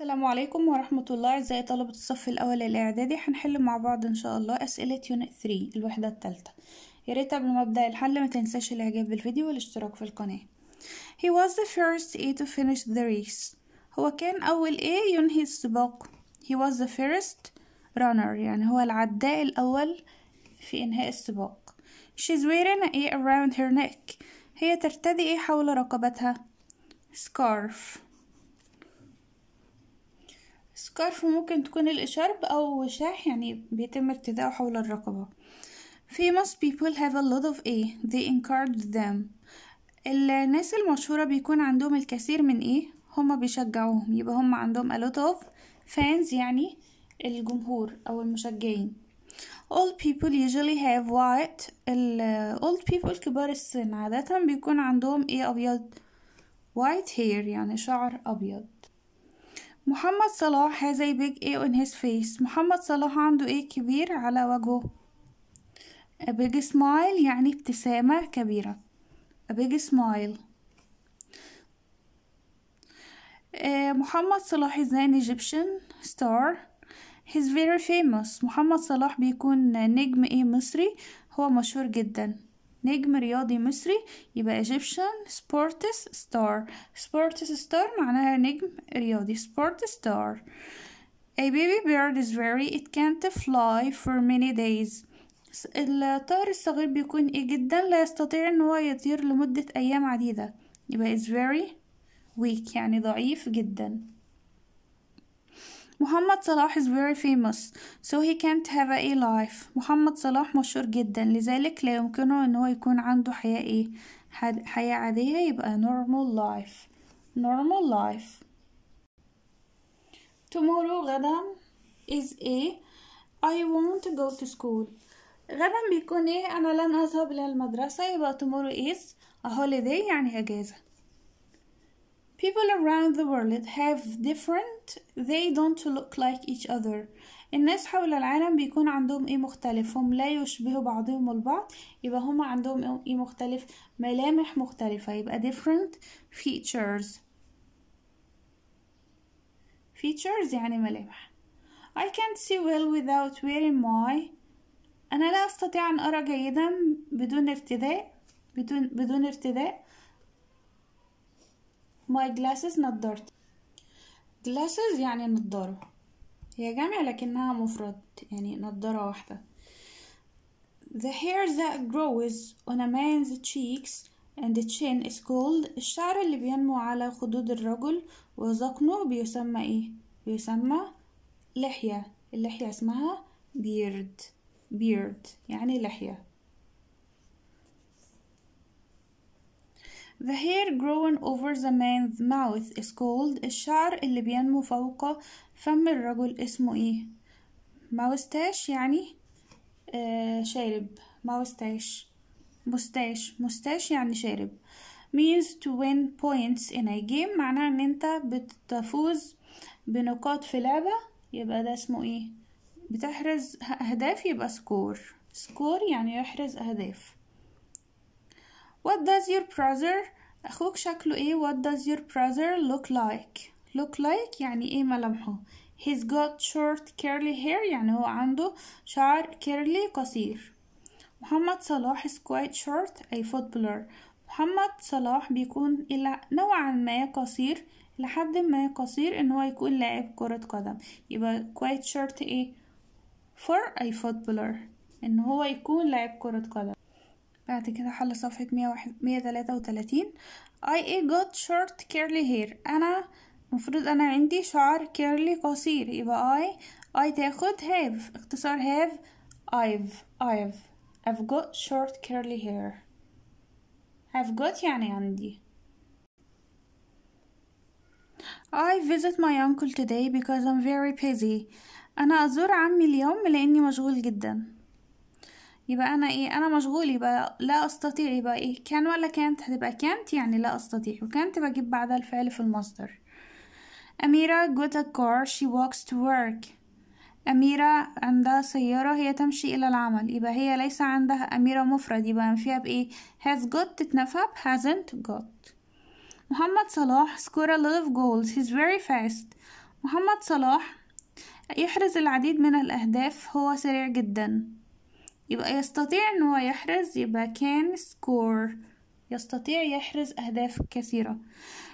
السلام عليكم ورحمة الله أعزائي طلبة الصف الأول الإعدادي هنحل مع بعض إن شاء الله أسئلة يونت 3 الوحدة التالتة ياريت قبل ما أبدأ الحل ما تنساش الإعجاب بالفيديو والاشتراك في القناة He was the first A to finish the race هو كان أول A ينهي السباق He was the first runner يعني هو العداء الأول في إنهاء السباق She's wearing a A around her neck هي ترتدي A حول رقبتها scarf سكارف ممكن تكون الإشارب أو وشاح يعني بيتم ارتداؤه حول الرقبة famous people have a lot of A they encourage them الناس المشهورة بيكون عندهم الكثير من إيه هما بيشجعوهم يبقى هما عندهم a lot of fans يعني الجمهور أو المشجعين old people usually have white ال old people كبار السن عادة بيكون عندهم ايه أبيض white hair يعني شعر أبيض محمد صلاح has a big A on his face محمد صلاح عنده A كبير على وجهه a big smile يعني ابتسامة كبيرة a big smile محمد صلاح is an Egyptian star he's very famous محمد صلاح بيكون نجم ايه مصري هو مشهور جدا نجم رياضي مصري يبقى Egyptian sports star sports star معناها نجم رياضي sport star a baby bird is very it can't fly for many days الطائر الصغير بيكون ايه جدا لا يستطيع ان هو يطير لمدة ايام عديدة يبقى is very weak يعني ضعيف جدا محمد صلاح is very famous so he can't have a life محمد صلاح مشهور جدا لذلك لا يمكنه ان هو يكون عنده حياة ايه حياة عادية يبقى normal life normal life tomorrow غدا is a I won't go to school غدا بيكون ايه انا لن اذهب للمدرسة يبقى tomorrow is a holiday يعني اجازة people around the world have different they don't look like each other الناس حول العالم بيكون عندهم ايه مختلف هم لا يشبهوا بعضهم البعض يبقى هما عندهم ايه مختلف ملامح مختلفة يبقى different features features يعني ملامح I can't see well without wearing my أنا لا أستطيع أن أرى جيدا بدون ارتداء بدون, بدون ارتداء ماي جلاسز نضارتي جلاسز يعني نضارة هي جامع لكنها مفرد يعني نضارة واحدة The hair that grows on a man's cheeks and the chin is called الشعر اللي بينمو على خدود الرجل وذقنه بيسمى ايه؟ بيسمى لحية اللحية اسمها beard beard يعني لحية The hair growing over the man's mouth is called الشعر اللي بينمو فوق فم الرجل اسمه ايه ماوستاش يعني آه شارب ماوستاش مستاش مستاش يعني شارب means to win points in a game معناه ان انت بتفوز بنقاط في لعبة يبقى ده اسمه ايه بتحرز اهداف يبقى سكور سكور يعني يحرز اهداف What does your brother أخوك شكله إيه What does your brother look like look like يعني إيه ملامحه He's got short curly hair يعني هو عنده شعر كيرلي قصير محمد صلاح is quite short a footballer محمد صلاح بيكون إلى نوعا ما قصير لحد ما قصير إن هو يكون لاعب كرة قدم يبقى quite short إيه for a footballer إن هو يكون لاعب كرة قدم بعد كده حل صفحة مية تلاتة وتلاتين I a got short curly hair أنا المفروض أنا عندي شعر كيرلي قصير يبقى I I تاخد have اختصار have I've I've I've got short curly hair I've got يعني عندي I visit my uncle today because I'm very busy أنا أزور عمي اليوم لأني مشغول جداً يبقى أنا إيه أنا مشغول يبقى لا أستطيع يبقى إيه كان ولا كانت هتبقى كانت يعني لا أستطيع وكانت بجيب بعدها الفعل في المصدر أميرة got a car she walks to work أميرة عندها سيارة هي تمشي إلى العمل يبقى هي ليس عندها أميرة مفرد يبقى فيها بإيه has got تتنفى هازنت hasn't got محمد صلاح score a lot of goals he's very fast محمد صلاح يحرز العديد من الأهداف هو سريع جدا يبقى يستطيع ان هو يحرز يبقى can score يستطيع يحرز اهداف كثيرة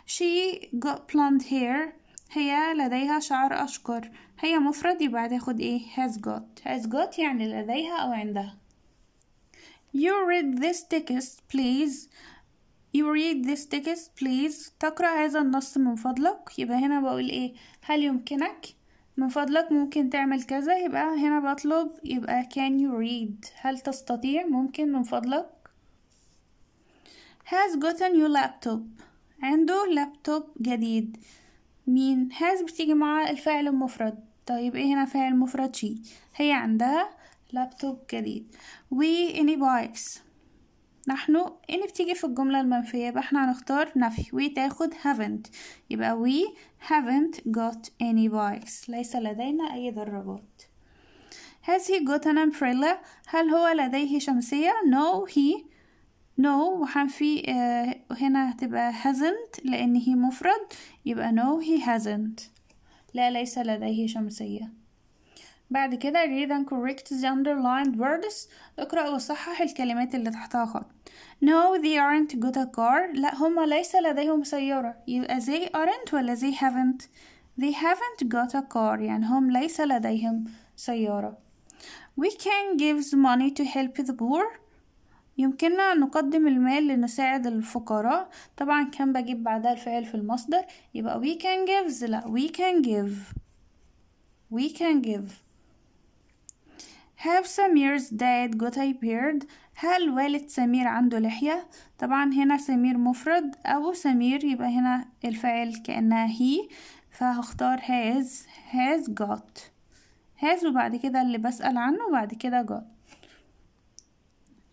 she got blonde hair هي لديها شعر اشقر هي مفرد يبقى هتاخد ايه has got has got يعني لديها او عندها you read this text please you read this text please تقرأ هذا النص من فضلك يبقى هنا بقول ايه هل يمكنك من فضلك ممكن تعمل كذا يبقى هنا بطلب يبقى can you read هل تستطيع ممكن من فضلك has gotten new laptop عنده لابتوب جديد مين has بتيجي مع الفاعل المفرد طيب ايه هنا فاعل مفرد شي هي عندها لابتوب جديد و any bikes نحن ان بتيجي في الجملة المنفية يبقى احنا هنختار نفي وتاخد haven't يبقى we haven't got any bikes ليس لدينا اي دراجات has he got an umbrella هل هو لديه شمسية no he no وهنفي uh, آه، هنا هتبقى hasn't لان هي مفرد يبقى no he hasn't لا ليس لديه شمسية بعد كده read and correct the underlined words اقرأ وصحح الكلمات اللي تحتها خط No they aren't got a car لا هما ليس لديهم سيارة يبقى they aren't ولا they haven't they haven't got a car يعني هم ليس لديهم سيارة we can give the money to help the poor يمكننا أن نقدم المال لنساعد الفقراء طبعا كان بجيب بعدها الفعل في المصدر يبقى we can give لا we can give we can give have Samir's dad got a beard هل والد سمير عنده لحية طبعا هنا سمير مفرد أو سمير يبقى هنا الفعل كأنها هي فهختار has has got has وبعد كده اللي بسأل عنه وبعد كده got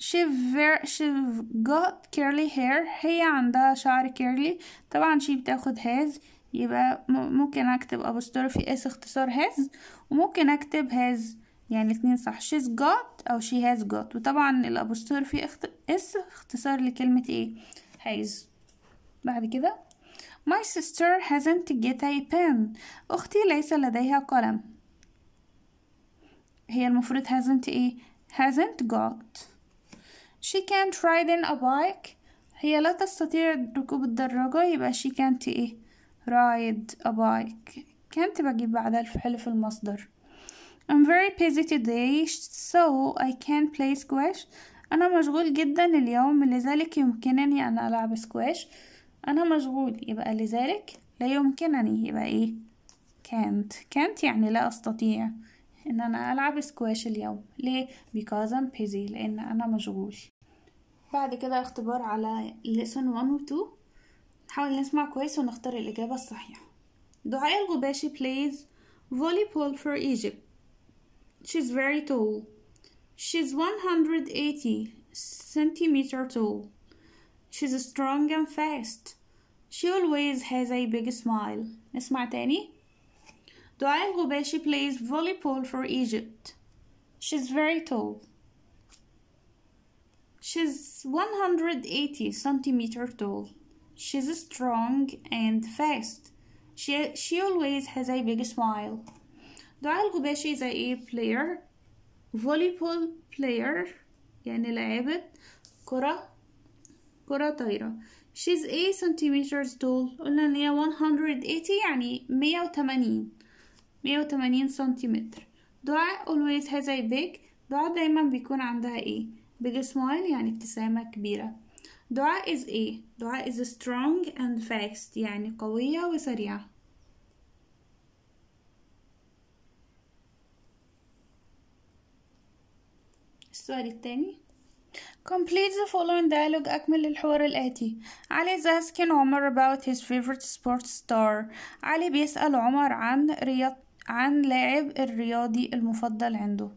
she've she've got curly hair هي عندها شعر كيرلي طبعا شي بتاخد has يبقى ممكن اكتب في اس اختصار has وممكن اكتب has يعني الاتنين صح she's got أو she has got وطبعا في اخت... اس اختصار لكلمة ايه has بعد كده my sister hasn't get a pen أختي ليس لديها قلم هي المفروض hasn't ايه hasn't got she can't ride in a bike هي لا تستطيع ركوب الدراجة يبقى she can't ايه ride a bike كانت بجيب بعدها الفعل في المصدر I'm very busy today so I can't play squash أنا مشغول جدا اليوم لذلك يمكنني أن ألعب سكواش أنا مشغول يبقى لذلك لا يمكنني يبقى إيه can't can't يعني لا أستطيع إن أنا ألعب سكواش اليوم ليه because I'm busy لأن أنا مشغول بعد كده اختبار على lesson 1 و 2 نحاول نسمع كويس ونختار الإجابة الصحيحة دعاء الغباشي plays volleyball for Egypt She's very tall. She's 180 centimeter tall. She's strong and fast. She always has a big smile. اسمع know دعاء الغباشي plays volleyball for Egypt. She's very tall. She's 180 centimeter tall. She's strong and fast. She, she always has a big smile. دعاء الغباشي زي ايه player volleyball player يعني لعبت كرة كرة طايرة she's 8 centimeters tall قلنا ان هي 180 يعني 180 180 سنتيمتر دعاء always has a big دعاء دايما بيكون عندها ايه big smile يعني ابتسامة كبيرة دعاء is ايه دعاء is strong and fast يعني قوية وسريعة السؤال الثاني Complete the following dialogue أكمل الحوار الآتي علي is asking عمر about his favorite sports star علي بيسأل عمر عن رياض عن لاعب الرياضي المفضل عنده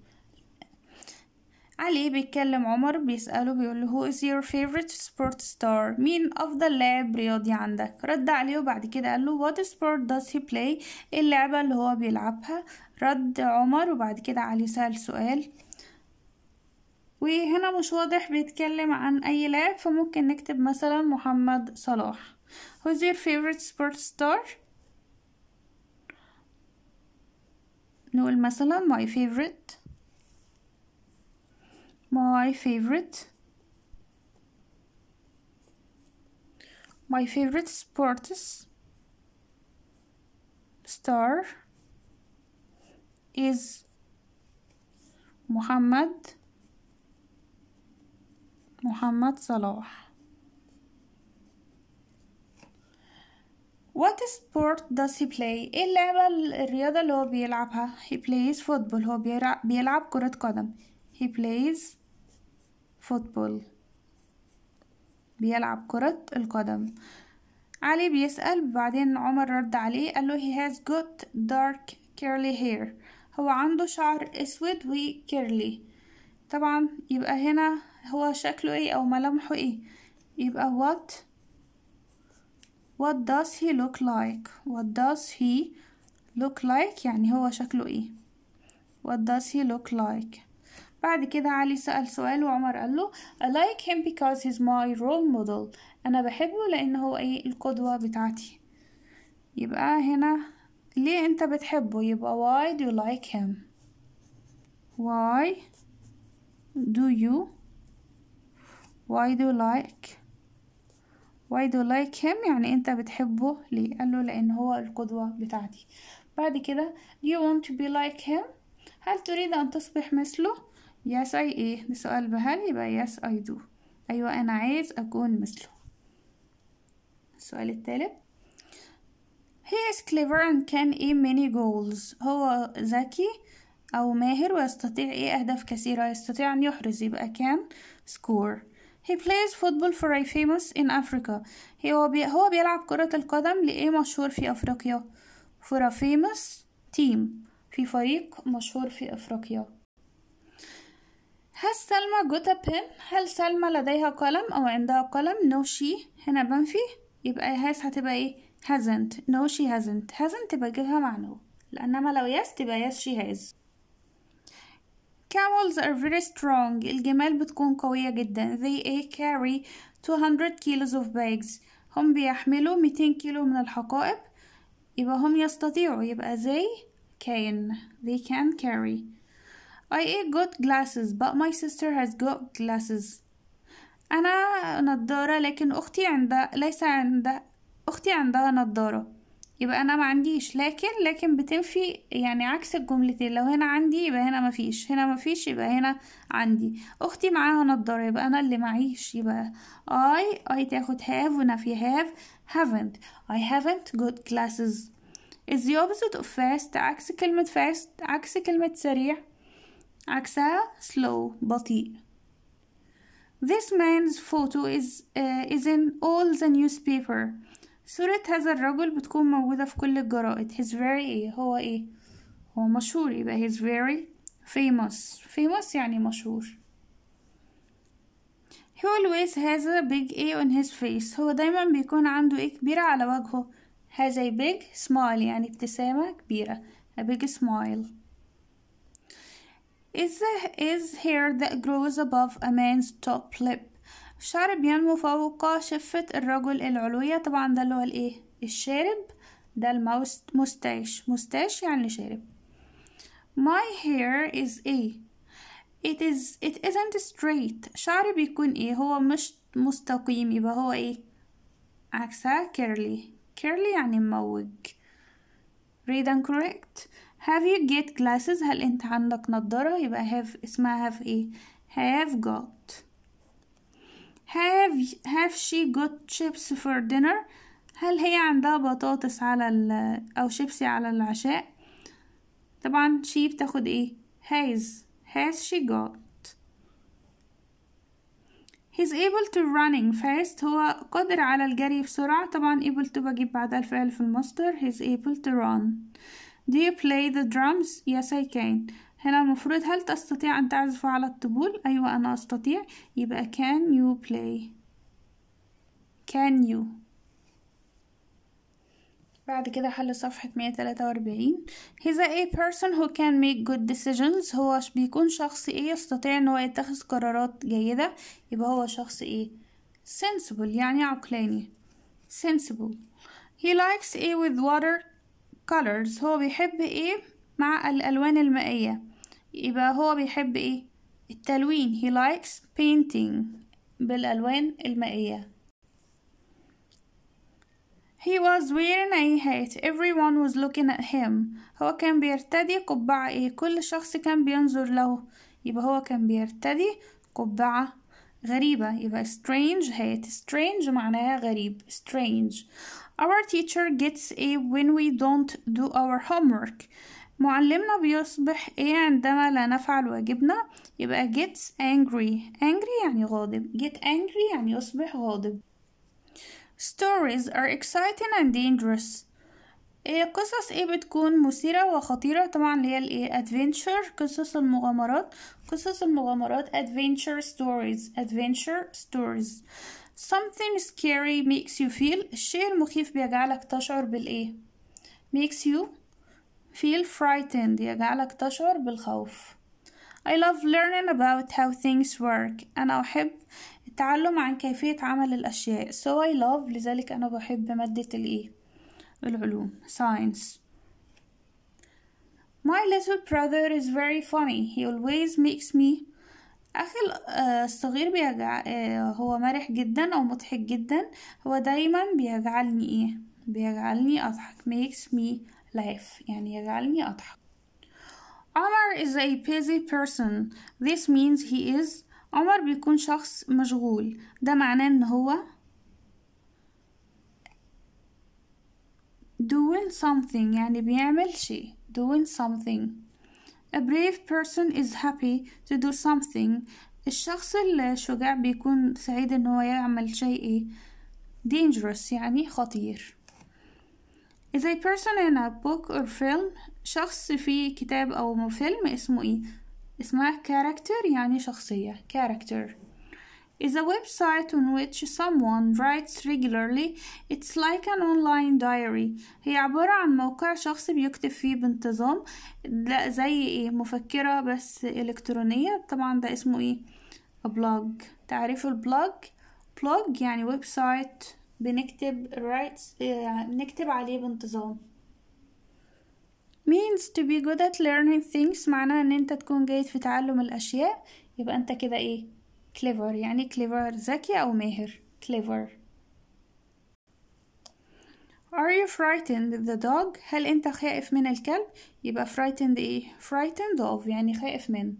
علي بيتكلم عمر بيسأله بيقول له who is your favorite sport star مين أفضل لاعب رياضي عندك رد عليه وبعد كده قال له what sport does he play إيه اللعبة اللي هو بيلعبها رد عمر وبعد كده علي سأل سؤال وهنا مش واضح بيتكلم عن أي لاعب فممكن نكتب مثلا محمد صلاح Who's your favorite sports star? نقول مثلا my favorite my favorite my favorite sports star is محمد محمد صلاح What sport does he play؟ ايه اللعبة الرياضة اللي هو بيلعبها؟ He plays football هو بيلعب كرة قدم He plays football بيلعب كرة القدم علي بيسأل بعدين عمر رد عليه قال له he has good dark curly hair هو عنده شعر اسود وكيرلي طبعا يبقى هنا هو شكله ايه او ملامحه ايه يبقى what what does he look like what does he look like يعني هو شكله ايه what does he look like بعد كده علي سأل سؤال وعمر قال له I like him because he's my role model أنا بحبه لانه هو إيه القدوة بتاعتي يبقى هنا ليه أنت بتحبه يبقى why do you like him why do you why do you like why do you like him يعني انت بتحبه ليه قال له لان هو القدوة بتاعتي بعد كده do you want to be like him هل تريد ان تصبح مثله yes I ايه ده سؤال بهل يبقى yes I do ايوه انا عايز اكون مثله السؤال الثالث He is clever and can aim many goals هو ذكي أو ماهر ويستطيع إيه أهداف كثيرة يستطيع أن يحرز يبقى can score He plays football for a famous in Africa. هو بي... هو بيلعب كرة القدم لإيه مشهور في أفريقيا. For a famous team. في فريق مشهور في أفريقيا. هل سلمى got a pen? هل سلمى لديها قلم أو عندها قلم؟ No she. هنا بنفي يبقى هاس هتبقى إيه؟ hasn't. No she hasn't. hasn't تبقى جيبها مع لأنما لو yes تبقى yes she has. Camels are very strong الجمال بتكون قوية جدا they carry 200 kilos of bags هم بيحملوا 200 كيلو من الحقائب يبقى هم يستطيعوا يبقى they can they can carry I got glasses but my sister has got glasses أنا نضارة لكن أختي عندها ليس عندها أختي عندها نضارة يبقى انا ما عنديش لكن لكن بتنفي يعني عكس الجملتين لو هنا عندي يبقى هنا ما فيش هنا ما فيش يبقى هنا عندي اختي معاها نضاره يبقى انا اللي معيش يبقى اي اي تاخد have ونفي have haven't I haven't good glasses is the opposite of fast عكس كلمة fast عكس كلمة سريع عكسها slow بطيء This man's photo is uh, is in all the newspaper صورة هذا الرجل بتكون موجودة في كل الجرائد he's very ايه هو ايه هو مشهور يبقى he's very famous famous يعني مشهور he always has a big A on his face هو دايما بيكون عنده ايه كبيرة على وجهه has a big smile يعني ابتسامة كبيرة a big smile is, the, is hair that grows above a man's top lip الشعر بينمو فوق شفة الرجل العلوية طبعا ده اللي هو الايه الشارب ده المستاش مستاش يعني شارب my hair is a it is it isn't straight شعري بيكون ايه هو مش مستقيم يبقى هو ايه عكسها كيرلي كيرلي يعني موج read and correct have you get glasses هل انت عندك نضارة يبقى have اسمها have ايه have got have have she got chips for dinner هل هي عندها بطاطس على ال أو شيبسي على العشاء طبعا she بتاخد ايه has has she got he's able to running fast هو قادر على الجري بسرعة طبعا able to بجيب بعدها الفعل في المصدر he's able to run do you play the drums yes I can هنا المفروض هل تستطيع أن تعزف على الطبول؟ أيوة أنا أستطيع يبقى can you play can you بعد كده حل صفحة 143 He's a person who can make good decisions هو بيكون شخص ايه يستطيع ان هو يتخذ قرارات جيدة يبقى هو شخص ايه sensible يعني عقلاني sensible He likes A إيه؟ with water colors هو بيحب ايه مع الألوان المائية يبقى هو بيحب ايه التلوين he likes painting بالألوان المائية He was wearing a hat. Everyone was looking at him. هو كان بيرتدي قبعة ايه؟ كل شخص كان بينظر له. يبقى هو كان بيرتدي قبعة غريبة. يبقى strange hat. Strange معناها غريب. Strange. Our teacher gets a when we don't do our homework. معلمنا بيصبح ايه عندما لا نفعل واجبنا يبقى gets angry angry يعني غاضب get angry يعني يصبح غاضب stories are exciting and dangerous إيه قصص ايه بتكون مثيرة وخطيرة طبعا اللي هي الايه adventure قصص المغامرات قصص المغامرات adventure stories adventure stories something scary makes you feel الشيء المخيف بيجعلك تشعر بالايه makes you feel frightened يجعلك تشعر بالخوف I love learning about how things work أنا أحب التعلم عن كيفية عمل الأشياء so I love لذلك أنا بحب مادة الإيه e، العلوم science My little brother is very funny he always makes me أخي آه، الصغير بيجع... آه، هو مرح جدا أو مضحك جدا هو دايما بيجعلني إيه بيجعلني أضحك makes me laugh يعني يجعلني أضحك عمر is a busy person this means he is عمر بيكون شخص مشغول ده معناه ان هو doing something يعني بيعمل شيء doing something a brave person is happy to do something الشخص الشجاع بيكون سعيد ان هو يعمل شيء dangerous يعني خطير is a person in a book or film شخص في كتاب أو فيلم اسمه إيه؟ اسمها character يعني شخصية character is a website on which someone writes regularly it's like an online diary هي عبارة عن موقع شخص بيكتب فيه بانتظام لا زي ايه مفكرة بس إلكترونية طبعا ده اسمه ايه a blog تعريف البلوج بلوج يعني ويب سايت بنكتب writes بنكتب عليه بانتظام means to be good at learning things معناها ان انت تكون جيد في تعلم الاشياء يبقى انت كده ايه clever يعني clever ذكي او ماهر clever Are you frightened the dog؟ هل أنت خائف من الكلب؟ يبقى frightened إيه؟ frightened of يعني خائف من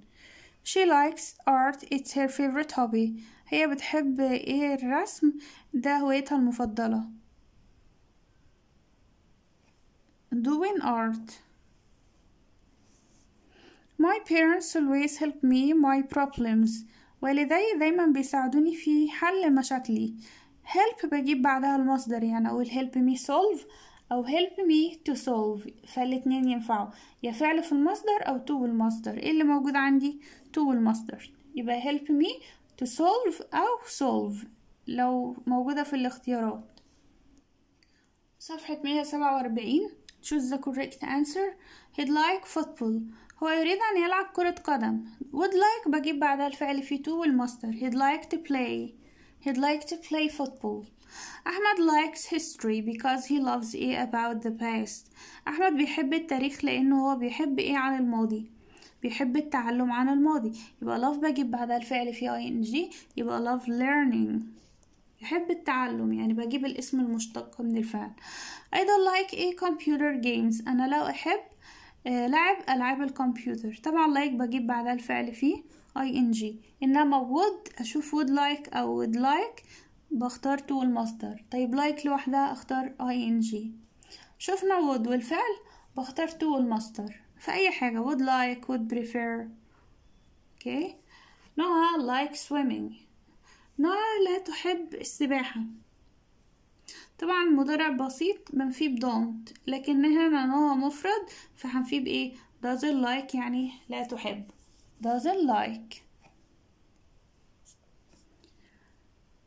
She likes art it's her favorite hobby هي بتحب إيه الرسم ده هوايتها المفضلة doing art my parents always help me my problems والدي دايما بيساعدوني في حل مشاكلي help بجيب بعدها المصدر يعني أقول help me solve أو help me to solve فالاتنين ينفعوا يا فعل في المصدر أو to المصدر إيه اللي موجود عندي to المصدر يبقى help me to solve أو solve لو موجودة في الاختيارات صفحة 147 choose the correct answer he'd like football هو يريد أن يلعب كرة قدم would like بجيب بعدها الفعل في to والمصدر he'd like to play he'd like to play football أحمد likes history because he loves it about the past أحمد بيحب التاريخ لأنه هو بيحب إيه عن الماضي بيحب التعلم عن الماضي يبقى love بجيب بعدها الفعل في ing يبقى love learning بحب التعلم يعني بجيب الاسم المشتق من الفعل أيضا like a computer games أنا لا أحب آه، لعب ألعاب الكمبيوتر طبعا like بجيب بعدها الفعل فيه ing إنما would أشوف would like أو would like بختار to المصدر طيب like لوحدها أختار ing شفنا would والفعل بختار to المصدر في أي حاجة would like would prefer okay نوعها like swimming نارا لا تحب السباحة طبعا مضارع بسيط بنفيه بدونت لكن هنا هو مفرد فهنفيه بايه doesn't like يعني لا تحب doesn't like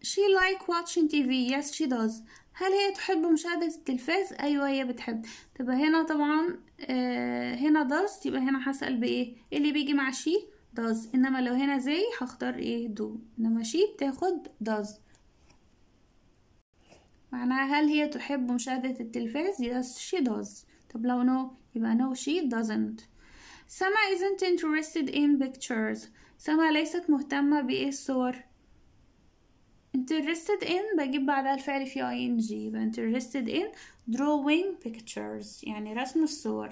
she like watching TV yes she does هل هي تحب مشاهدة التلفاز؟ أيوة هي بتحب تبقى هنا طبعا آه هنا does يبقى هنا هسأل بإيه إيه اللي بيجي مع she does انما لو هنا زي هختار ايه do انما she بتاخد does معناها هل هي تحب مشاهدة التلفاز yes she does طب لو no يبقى no she doesn't سما isn't interested in pictures سما ليست مهتمة بايه الصور interested in بجيب بعدها الفعل في ing يبقى interested in drawing pictures يعني رسم الصور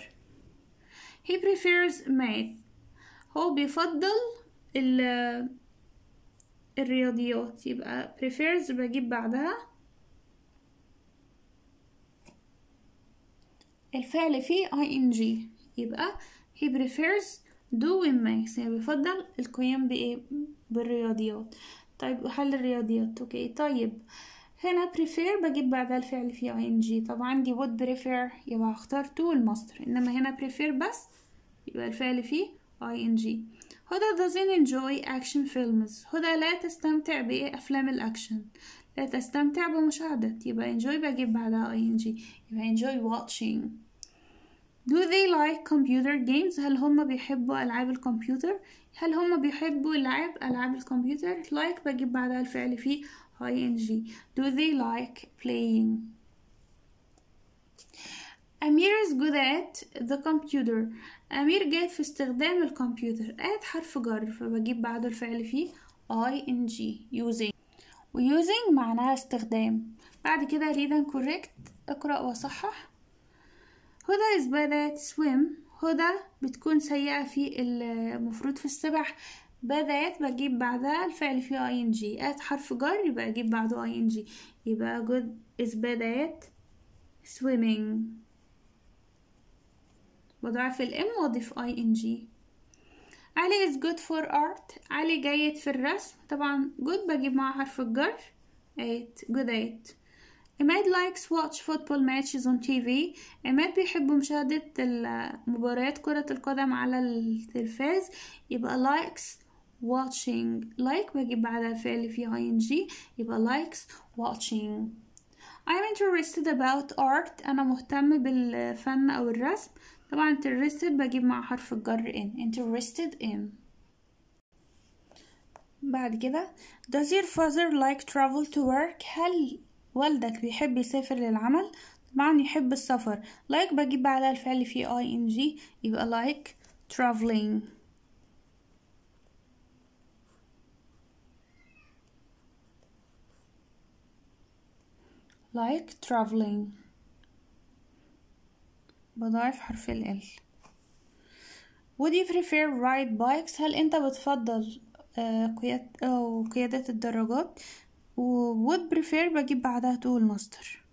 he prefers math هو بيفضل ال الرياضيات يبقى prefers بجيب بعدها الفعل فيه ing يبقى he prefers doing maths يعني بيفضل القيام بإيه بالرياضيات طيب وحل الرياضيات اوكي طيب هنا prefer بجيب بعدها الفعل فيه ing طب عندي would prefer يبقى هختار to المصدر انما هنا prefer بس يبقى الفعل فيه ing هدى doesn't enjoy action films هدى لا تستمتع بأفلام الأكشن لا تستمتع بمشاهدة يبقى enjoy بجيب بعدها ing يبقى enjoy watching Do they like computer games؟ هل هما بيحبوا ألعاب الكمبيوتر؟ هل هما بيحبوا لعب ألعاب الكمبيوتر؟ like بجيب بعدها الفعل فيه ing Do they like playing؟ Amir is good at the computer أمير جاد في استخدام الكمبيوتر آد حرف جر فبجيب بعده الفعل فيه ing using و using معناها استخدام بعد كده read and correct اقرأ وصحح هدى is bad at swim هدى بتكون سيئة في المفروض في السبح بدأت بجيب بعدها الفعل فيه ing آت حرف جر يبقى أجيب بعده ing يبقى good is بدأت swimming بضاعف ال M واضيف ing علي is good for art علي جيد في الرسم طبعا good بجيب مع حرف الجر 8 good 8 إماد likes watch football matches on TV إماد بيحب مشاهدة مباريات كرة القدم على التلفاز يبقى likes watching like بجيب بعدها فعل في ing يبقى likes watching I'm interested about art أنا مهتم بالفن أو الرسم طبعا interested بجيب مع حرف الجر in interested in بعد كده does your father like travel to work هل والدك بيحب يسافر للعمل طبعا يحب السفر like بجيب على الفعل فيه ing يبقى like traveling like traveling بضاعف حرف ال L would you prefer ride bikes هل انت بتفضل قيادة قيادة الدراجات و would prefer بجيب بعدها تقول مصدر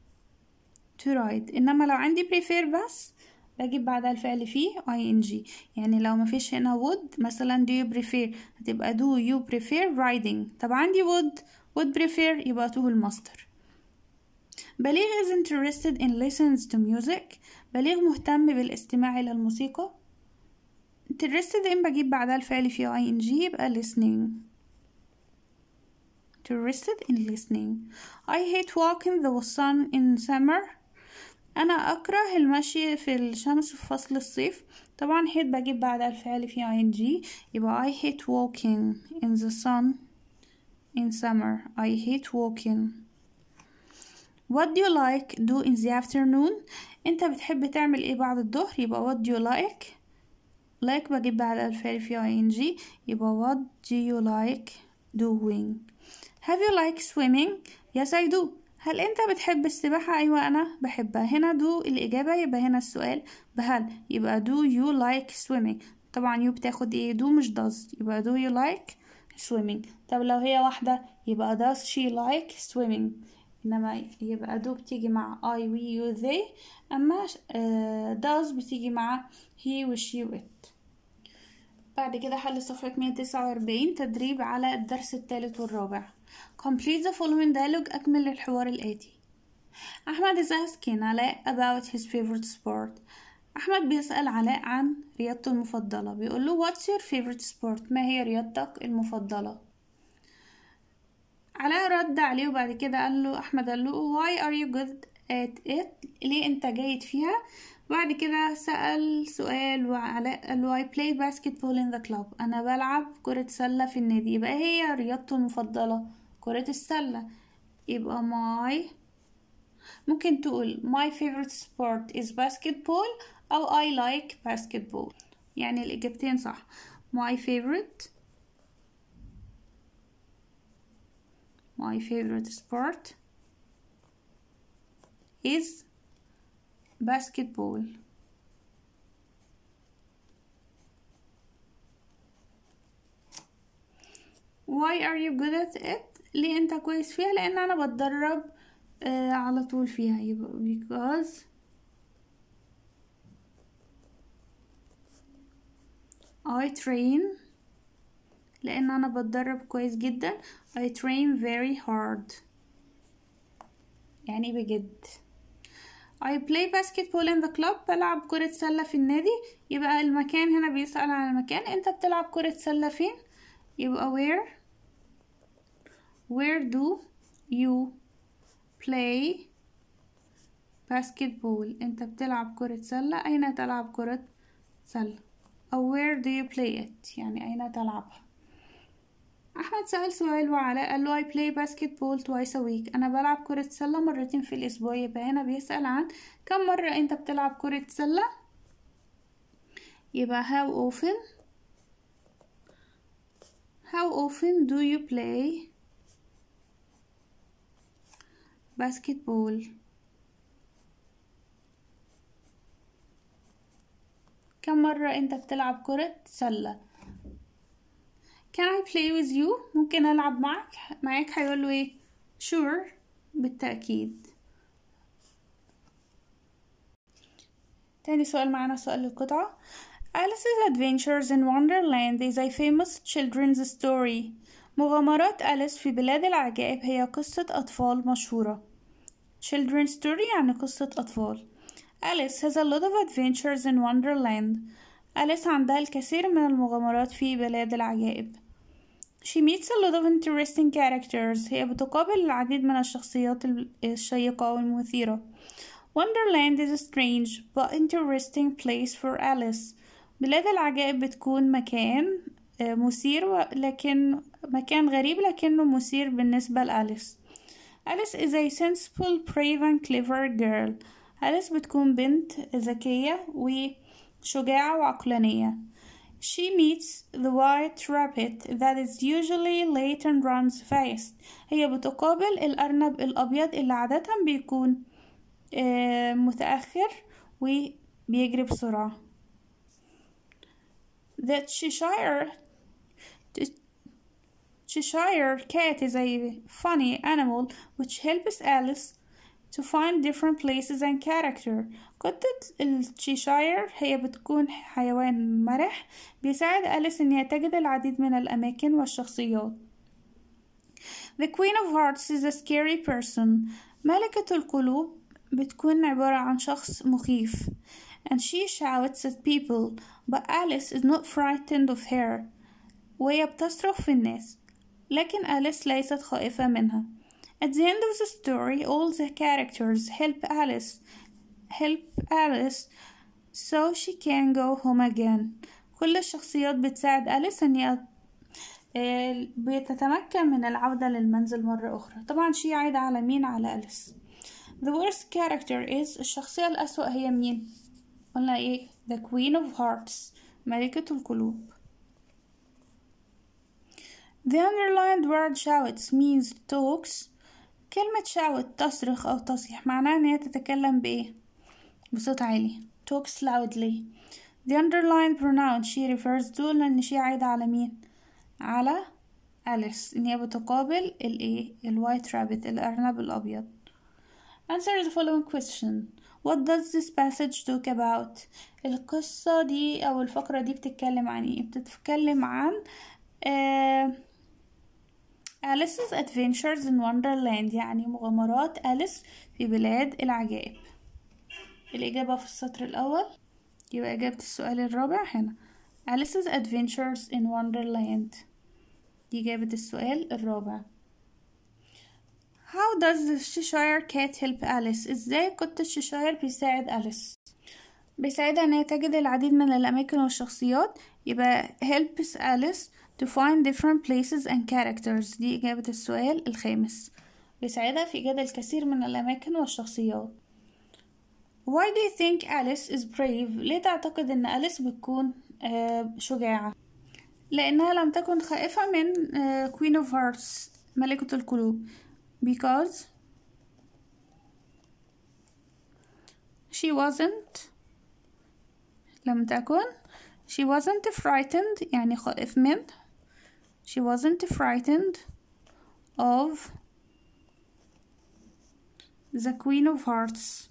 to ride إنما لو عندي prefer بس بجيب بعدها الفعل فيه ing يعني لو مفيش هنا would مثلا do you prefer هتبقى do you prefer riding طب عندي would would prefer يبقى to المصدر بليغ is interested in listens to music بليغ مهتم بالاستماع إلى الموسيقى interested in بجيب بعدها الفعل في ing يبقى listening interested in listening I hate walking the sun in summer أنا أكره المشي في الشمس في فصل الصيف طبعا hate بجيب بعدها الفعل في ing يبقى I hate walking in the sun in summer I hate walking What do you like do in the afternoon انت بتحب تعمل ايه بعد الظهر يبقى what do you like like بجيب بعد الفعل في ing يبقى what do you like doing have you like swimming yes I do هل انت بتحب السباحة ايوه انا بحبها هنا do الاجابة يبقى هنا السؤال بهل يبقى do you like swimming طبعا you بتاخد ايه do مش does يبقى do you like swimming طب لو هي واحدة يبقى does she like swimming انما يبقى دو آه، بتيجي مع اي وي يو ذي اما داز بتيجي مع هي وشي وات بعد كده حل صفحة 149 تدريب على الدرس الثالث والرابع complete the following dialogue أكمل الحوار الآتي أحمد is asking علاء about his favorite sport أحمد بيسأل علاء عن رياضته المفضلة بيقول له what's your favorite sport ما هي رياضتك المفضلة علاء رد عليه وبعد كده قال له احمد قال له why are you good at it ليه انت جيد فيها بعد كده سأل سؤال وعلاء قال له I play basketball in the club أنا بلعب كرة سلة في النادي يبقى هي رياضته المفضلة كرة السلة يبقى my ممكن تقول my favorite sport is basketball أو I like basketball يعني الإجابتين صح my favorite my favorite sport is basketball. why are you good at it ليه انت كويس فيها لان انا بتدرب آه على طول فيها because I train لأن أنا بتدرب كويس جدا I train very hard يعني إيه بجد I play basketball in the club بلعب كرة سلة في النادي يبقى المكان هنا بيسأل عن المكان انت بتلعب كرة سلة فين يبقى where where do you play basketball انت بتلعب كرة سلة اين تلعب كرة سلة أو where do you play it يعني أين تلعبها أحمد سأل سؤال وعلاء قال له I play basketball twice a week أنا بلعب كرة سلة مرتين في الأسبوع يبقى هنا بيسأل عن كم مرة أنت بتلعب كرة سلة يبقى how often how often do you play basketball كم مرة أنت بتلعب كرة سلة can I play with you ممكن ألعب معك معاك هيقول له إيه sure بالتأكيد تاني سؤال معانا سؤال للقطعة Alice's Adventures in Wonderland is a famous children's story مغامرات أليس في بلاد العجائب هي قصة أطفال مشهورة children's story يعني قصة أطفال أليس has a lot of adventures in Wonderland أليس عندها الكثير من المغامرات في بلاد العجائب She meets a lot of interesting characters هي بتقابل العديد من الشخصيات الشيقة والمثيرة Wonderland is a strange but interesting place for Alice بلاد العجائب بتكون مكان آه، مثير لكن مكان غريب لكنه مثير بالنسبة لأليس أليس is a sensible, brave and clever girl أليس بتكون بنت ذكية وشجاعة وعقلانية She meets the white rabbit that is usually late and runs fast هي بتقابل الأرنب الأبيض اللي عادة بيكون متأخر وبيجري بسرعة that Cheshire Cheshire cat is a funny animal which helps Alice to find different places and character قطة الشيشاير هي بتكون حيوان مرح بيساعد أليس إن هي تجد العديد من الأماكن والشخصيات The Queen of Hearts is a scary person ملكة القلوب بتكون عبارة عن شخص مخيف and she shouts at people but Alice is not frightened of her وهي بتصرخ في الناس لكن أليس ليست خائفة منها at the end of the story, all the characters help Alice help Alice so she can go home again كل الشخصيات بتساعد أليس أن يأت... بتتمكن من العودة للمنزل مرة أخرى طبعا شيء عايد على مين على أليس The worst character is الشخصية الأسوأ هي مين قلنا إيه The Queen of Hearts ملكة القلوب The underlined word shouts means talks كلمة شاوت تصرخ أو تصيح معناها إن هي تتكلم بإيه بصوت عالي talks loudly the underlined pronoun she refers to لأن she عايدة على مين على أليس إن هي بتقابل الإيه white rabbit الأرنب الأبيض answer the following question what does this passage talk about القصة دي أو الفقرة دي بتتكلم عن إيه بتتكلم عن آه Alice's Adventures in Wonderland يعني مغامرات أليس في بلاد العجائب الإجابة في السطر الأول يبقى إجابة السؤال الرابع هنا Alice's Adventures in Wonderland دي إجابة السؤال الرابع How does the Cheshire cat help Alice؟ إزاي قط الشيشاير بيساعد أليس؟ بيساعدها إن هي تجد العديد من الأماكن والشخصيات يبقى helps Alice to find different places and characters دي إجابة السؤال الخامس بيساعدها في إيجاد الكثير من الأماكن والشخصيات Why do you think Alice is brave? ليه تعتقد أن أليس بتكون آه، شجاعة؟ لأنها لم تكن خائفة من آه، Queen of Hearts ملكة القلوب because she wasn't لم تكن she wasn't frightened يعني خائف من she wasn't frightened of the Queen of Hearts.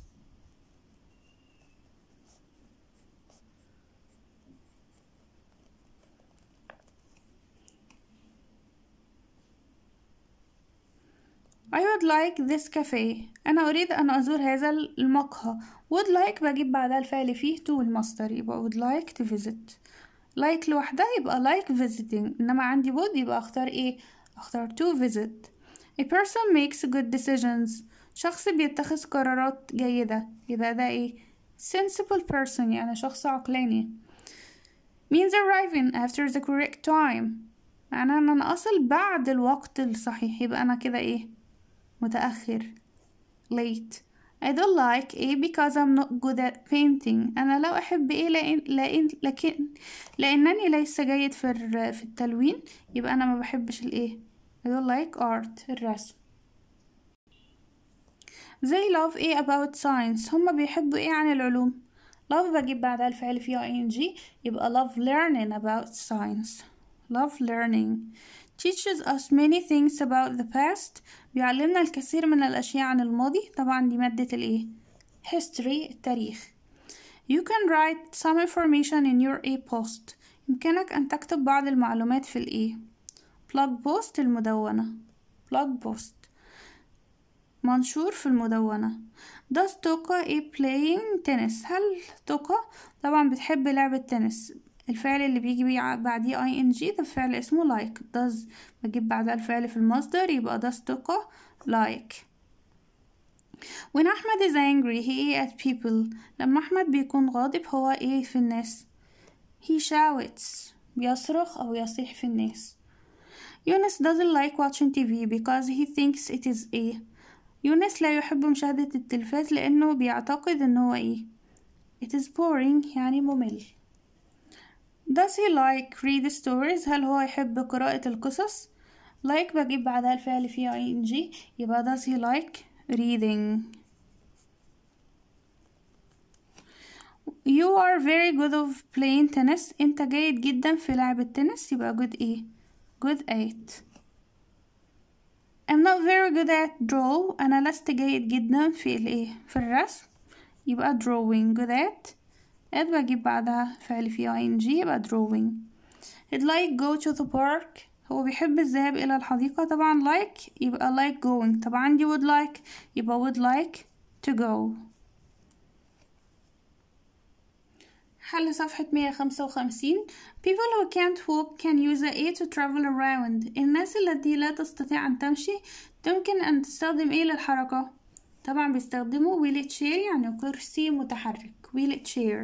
I would like this cafe أنا أريد أن أزور هذا المقهى would like بجيب بعدها الفعل فيه to المصدر يبقى would like to visit لايك like لوحدها يبقى لايك like visiting انما عندي بود يبقى اختار ايه اختار to visit a person makes good decisions شخص بيتخذ قرارات جيدة يبقى ده ايه sensible person يعني شخص عقلاني means arriving after the correct time معناها ان انا اصل بعد الوقت الصحيح يبقى انا كده ايه متأخر late I don't like A because I'm not good at painting أنا لا أحب A لأن, لأن لكن لأنني ليس جيد في في التلوين يبقى أنا ما بحبش ال A I don't like art الرسم They love A about science هما بيحبوا A عن العلوم love بجيب بعدها الفعل فيه ing يبقى love learning about science love learning teaches us many things about the past بيعلمنا الكثير من الأشياء عن الماضي طبعا دي مادة الإيه history التاريخ you can write some information in your A post يمكنك أن تكتب بعض المعلومات في الإيه blog post المدونة blog post منشور في المدونة does توكا a playing tennis هل توكا طبعا بتحب لعبة تنس الفعل اللي بيجي بيه بعديه ing ده فعل اسمه like does بجيب بعدها الفعل في المصدر يبقى does توكا like when أحمد is angry he at people لما أحمد بيكون غاضب هو ايه في الناس he shouts بيصرخ أو يصيح في الناس يونس doesn't like watching TV because he thinks it is a يونس لا يحب مشاهدة التلفاز لأنه بيعتقد أنه إيه it is boring يعني ممل Does he like read stories هل هو يحب قراءة القصص like بجيب بعدها الفعل في ing يبقى does he like reading You are very good of playing tennis انت جيد جدا في لعب التنس يبقى good ايه good at I'm not very good at draw انا لست جيد جدا في الايه في الرسم يبقى drawing good at اد بجيب بعدها فعل في اي ان جي يبقى drawing it like go to the park هو بيحب الذهاب إلى الحديقة طبعا like يبقى like going طبعا عندي would like يبقى would like to go حل صفحة 155 People who can't walk can use the A to travel around الناس التي لا تستطيع أن تمشي تمكن أن تستخدم A للحركة طبعا بيستخدموا wheelchair يعني كرسي متحرك wheelchair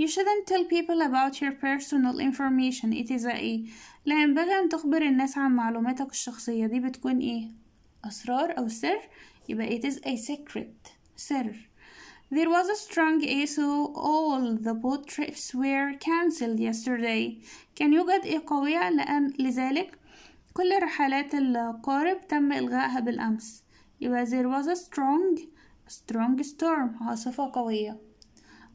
You shouldn't tell people about your personal information it is a ايه لا ينبغي أن تخبر الناس عن معلوماتك الشخصية دي بتكون ايه أسرار أو سر يبقى it is a secret سر There was a strong A so all the boat trips were cancelled yesterday. كان يوجد إيه قوية لأن لذلك كل رحلات القارب تم إلغائها بالأمس. يبقى there was a strong strong storm عاصفة قوية.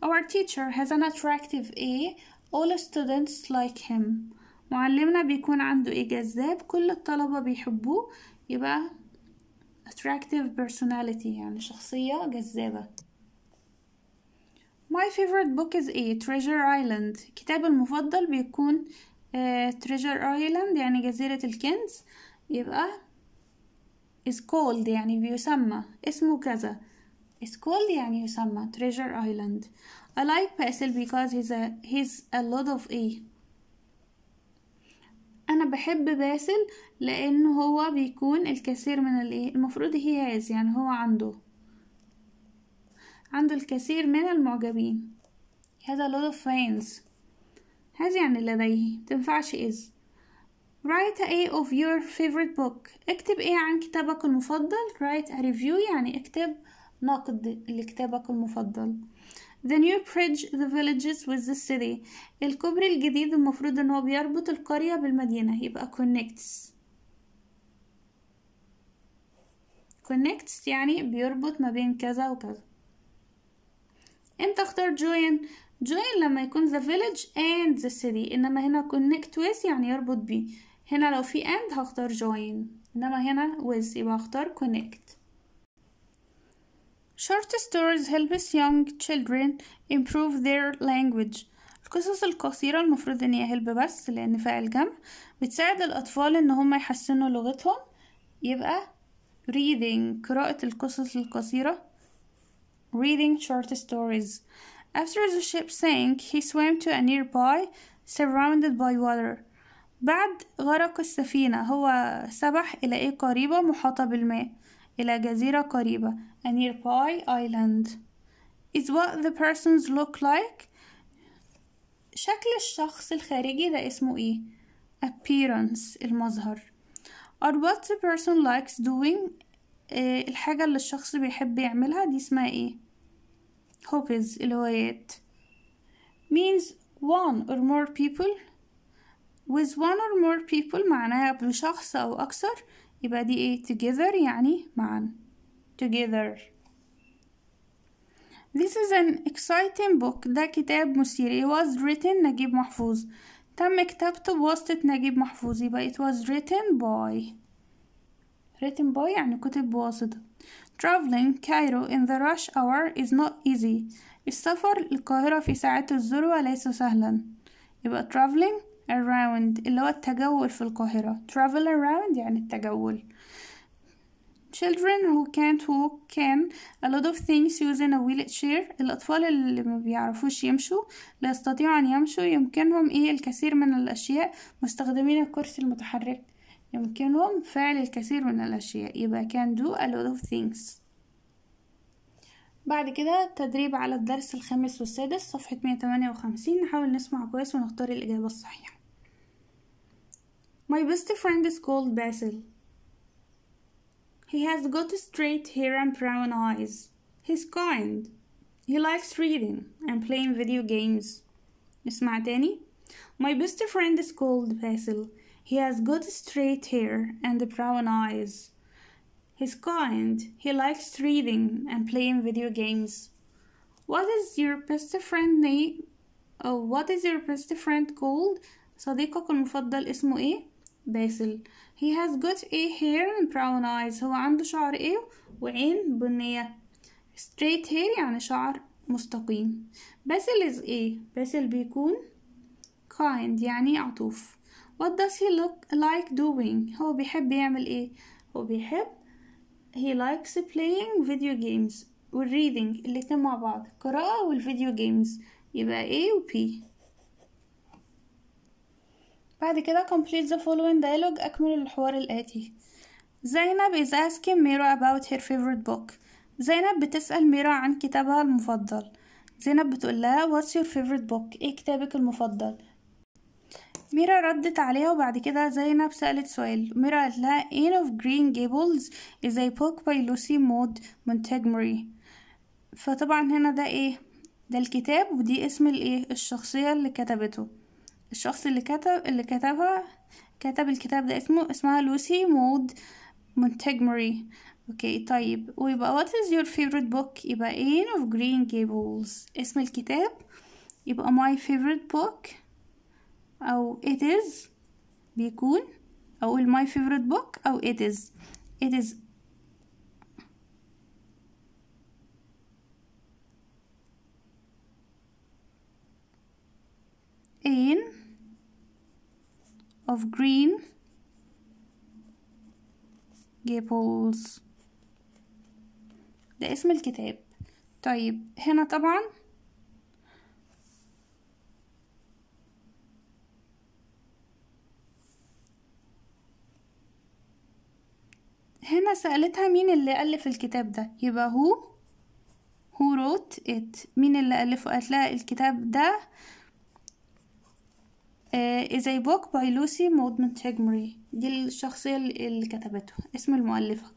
Our teacher has an attractive A all students like him معلمنا بيكون عنده A جذاب كل الطلبة بيحبوه يبقى attractive personality يعني شخصية جذابة My favorite book is A Treasure Island كتابي المفضل بيكون uh, Treasure Island يعني جزيرة الكنز يبقى is called يعني بيسمى اسمه كذا سكول يعني يسمى treasure island I like Basil because he's a, he's a lot of a e. أنا بحب باسل لأن هو بيكون الكثير من الإيه e. المفروض هي has يعني هو عنده عنده الكثير من المعجبين هذا lot of fans هذا يعني لديه متنفعش is write a of your favorite book اكتب ايه عن كتابك المفضل write a review يعني اكتب نقد لكتابك المفضل The new bridge the villages with the city الكوبري الجديد المفروض ان هو بيربط القرية بالمدينة يبقى connects connects يعني بيربط ما بين كذا وكذا امتى اختار join join لما يكون the village and the city انما هنا connect with يعني يربط بيه هنا لو في and هختار join انما هنا with يبقى هختار connect Short stories helps young children improve their language القصص القصيرة المفروض ان هي هلب بس لان فعل جمع بتساعد الاطفال ان هم يحسنوا لغتهم يبقى reading قراءة القصص القصيرة reading short stories After the ship sank he swam to a nearby surrounded by water بعد غرق السفينة هو سبح إلى إيه قريبة محاطة بالماء إلى جزيرة قريبة a nearby island is what the persons look like شكل الشخص الخارجي ده اسمه ايه appearance المظهر or what the person likes doing إيه الحاجة اللي الشخص بيحب يعملها دي اسمها ايه hobbies الهوايات means one or more people with one or more people معناها بشخص أو أكثر يبقى دي ايه together يعني معا together This is an exciting book ده كتاب مثير It was written نجيب محفوظ تم كتابته بواسطة نجيب محفوظ يبقى it was written by written by يعني كتب بواسطة Traveling Cairo in the rush hour is not easy السفر للقاهرة في ساعة الذروة ليس سهلا يبقى traveling around اللي هو التجول في القاهرة travel around يعني التجول children who can't walk can a lot of things using a wheelchair الأطفال اللي ما بيعرفوش يمشوا لا يستطيعوا أن يمشوا يمكنهم إيه الكثير من الأشياء مستخدمين الكرسي المتحرك يمكنهم فعل الكثير من الأشياء يبقى can do a lot of things بعد كده تدريب على الدرس الخامس والسادس صفحة 158 نحاول نسمع كويس ونختار الإجابة الصحيحة My best friend is called Basil. He has got straight hair and brown eyes. He's kind. He likes reading and playing video games. اسمع any? My best friend is called Basil. He has got straight hair and brown eyes. He's kind. He likes reading and playing video games. What is your best friend name? Oh, what is your best friend called? صديقك المفضل اسمه ايه؟ باسل he has got a hair and brown eyes هو عنده شعر ايه وعين بنية straight hair يعني شعر مستقيم باسل is ايه باسل بيكون kind يعني عطوف what does he look like doing هو بيحب يعمل ايه هو بيحب he likes playing video games والريدنج الاتنين مع بعض قراءة والفيديو جيمز يبقى A و P بعد كده complete the following dialogue أكمل الحوار الآتي زينب is asking ميرا about her favorite book زينب بتسأل ميرا عن كتابها المفضل زينب بتقول لها what's your favorite book ايه كتابك المفضل ميرا ردت عليها وبعد كده زينب سألت سؤال ميرا قالت لها Anne of Green Gables is a book by Lucy Maud Montgomery فطبعا هنا ده ايه ده الكتاب ودي اسم الايه الشخصية اللي كتبته الشخص اللي كتب اللي كتبها كتب الكتاب ده اسمه اسمها لوسي مود مونتجمري اوكي طيب ويبقى what is your favorite book يبقى Anne of Green Gables اسم الكتاب يبقى my favorite book او it is بيكون او my favorite book او it is it is in of green gables ده اسم الكتاب طيب هنا طبعا هنا سألتها مين اللي ألف الكتاب ده يبقى هو هو wrote it مين اللي ألفه قالت لها الكتاب ده إذا آه، book باي لوسي مودمنت هيجمري دي الشخصية اللي كتبته اسم المؤلفة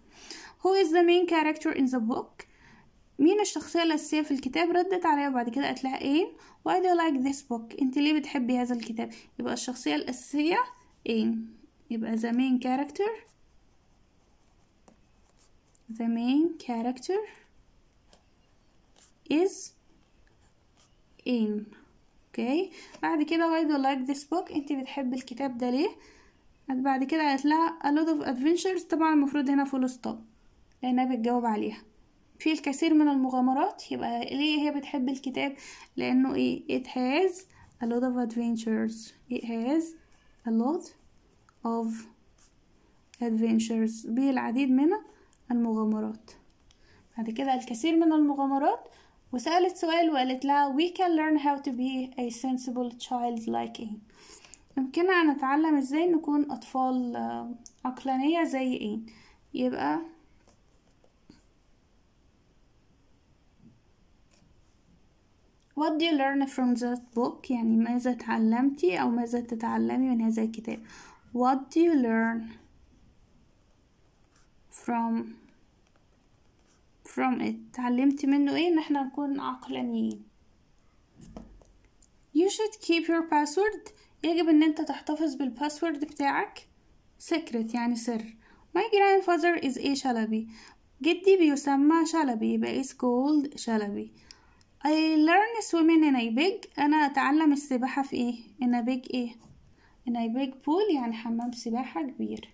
Who is the main character in the book? مين الشخصية الأساسية في الكتاب ردت عليها وبعد كده قالت لها إين Why do you like this book? أنت ليه بتحبي هذا الكتاب يبقى الشخصية الأساسية إين يبقى the main character the main character is إين اوكي بعد كده why do you like this book انت بتحب الكتاب ده ليه بعد كده قالت لها a lot of adventures طبعا المفروض هنا فول ستوب لانها بتجاوب عليها في الكثير من المغامرات يبقى ليه هي بتحب الكتاب لانه ايه it has a lot of adventures it has a lot of adventures بيه العديد من المغامرات بعد كده الكثير من المغامرات وسألت سؤال وقالت لها we can learn how to be a sensible child like ايه يمكننا أن نتعلم ازاي نكون أطفال آه، عقلانية زي ايه يبقى What do you learn from that book يعني ماذا تعلمتي أو ماذا تتعلمي من هذا الكتاب What do you learn from from it اتعلمت منه ايه ان احنا نكون عقلانيين you should keep your password يجب ان انت تحتفظ بالباسورد بتاعك secret يعني سر my grandfather is a شلبي جدي بيسمى شلبي يبقى is called شلبي I learn swimming in a big أنا أتعلم السباحة في إيه؟ in a big إيه؟ in a big pool يعني حمام سباحة كبير